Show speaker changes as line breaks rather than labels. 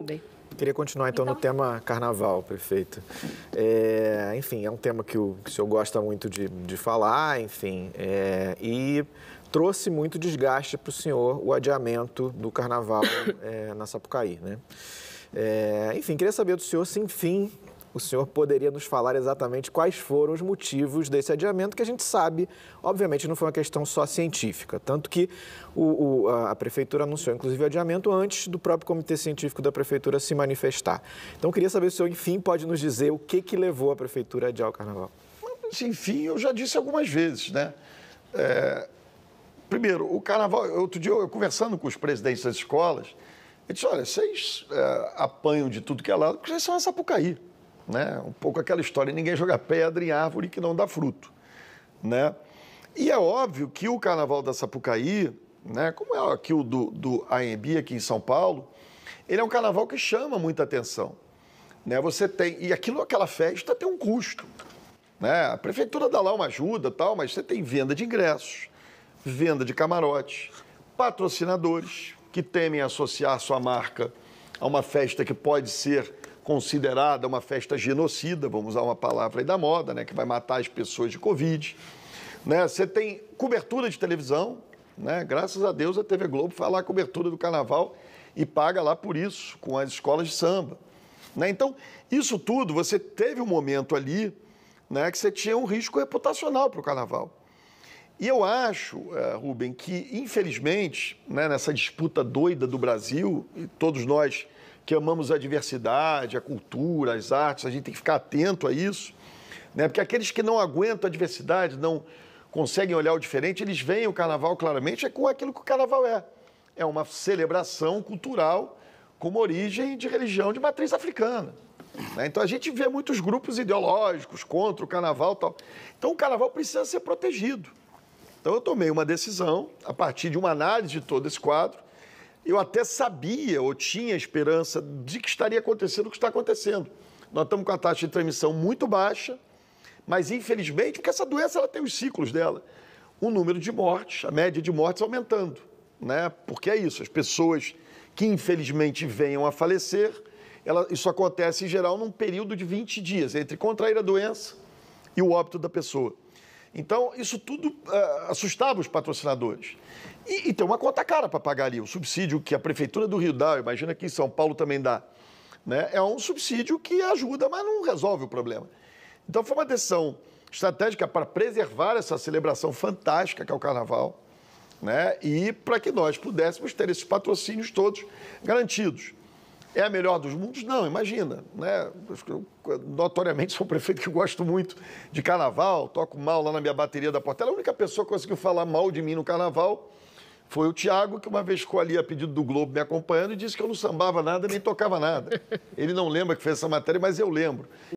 Bem. Queria continuar então, então, no tema carnaval, prefeito. É, enfim, é um tema que o, que o senhor gosta muito de, de falar, enfim, é, e trouxe muito desgaste para o senhor o adiamento do carnaval é, na Sapucaí, né? É, enfim, queria saber do senhor se, enfim, o senhor poderia nos falar exatamente quais foram os motivos desse adiamento, que a gente sabe, obviamente, não foi uma questão só científica. Tanto que o, o, a Prefeitura anunciou, inclusive, o adiamento antes do próprio Comitê Científico da Prefeitura se manifestar. Então, queria saber se o senhor, enfim, pode nos dizer o que, que levou a Prefeitura a adiar o
Carnaval. Mas, enfim, eu já disse algumas vezes, né? É... Primeiro, o carnaval. Outro dia, eu, conversando com os presidentes das escolas, eu disse: olha, vocês é, apanham de tudo que é lado, porque vocês são a Sapucaí. Né? Um pouco aquela história, ninguém joga pedra em árvore que não dá fruto. Né? E é óbvio que o Carnaval da Sapucaí, né, como é aqui o do, do AMB aqui em São Paulo, ele é um carnaval que chama muita atenção. Né? Você tem, e aquilo, aquela festa tem um custo. Né? A prefeitura dá lá uma ajuda tal, mas você tem venda de ingressos, venda de camarotes, patrocinadores que temem associar sua marca a uma festa que pode ser considerada uma festa genocida, vamos usar uma palavra aí da moda, né, que vai matar as pessoas de Covid. Né? Você tem cobertura de televisão, né? graças a Deus a TV Globo faz lá a cobertura do carnaval e paga lá por isso, com as escolas de samba. Né? Então, isso tudo, você teve um momento ali né, que você tinha um risco reputacional para o carnaval. E eu acho, eh, Rubem, que infelizmente, né, nessa disputa doida do Brasil, e todos nós que amamos a diversidade, a cultura, as artes, a gente tem que ficar atento a isso, né? Porque aqueles que não aguentam a diversidade, não conseguem olhar o diferente, eles veem o carnaval claramente é com aquilo que o carnaval é. É uma celebração cultural com uma origem de religião de matriz africana. Né? Então a gente vê muitos grupos ideológicos contra o carnaval tal. Então o carnaval precisa ser protegido. Então eu tomei uma decisão, a partir de uma análise de todo esse quadro, eu até sabia ou tinha esperança de que estaria acontecendo o que está acontecendo. Nós estamos com a taxa de transmissão muito baixa, mas infelizmente, porque essa doença ela tem os ciclos dela. O número de mortes, a média de mortes aumentando, né? Porque é isso, as pessoas que infelizmente venham a falecer, ela, isso acontece em geral num período de 20 dias entre contrair a doença e o óbito da pessoa. Então, isso tudo uh, assustava os patrocinadores. E, e tem uma conta cara para pagar ali. O subsídio que a Prefeitura do Rio dá, imagina que em São Paulo também dá, né? é um subsídio que ajuda, mas não resolve o problema. Então, foi uma decisão estratégica para preservar essa celebração fantástica que é o Carnaval né? e para que nós pudéssemos ter esses patrocínios todos garantidos. É a melhor dos mundos? Não, imagina. Né? Eu, notoriamente, sou um prefeito que gosto muito de carnaval, toco mal lá na minha bateria da Portela. A única pessoa que conseguiu falar mal de mim no carnaval foi o Tiago, que uma vez ficou ali a pedido do Globo me acompanhando e disse que eu não sambava nada nem tocava nada. Ele não lembra que fez essa matéria, mas eu lembro.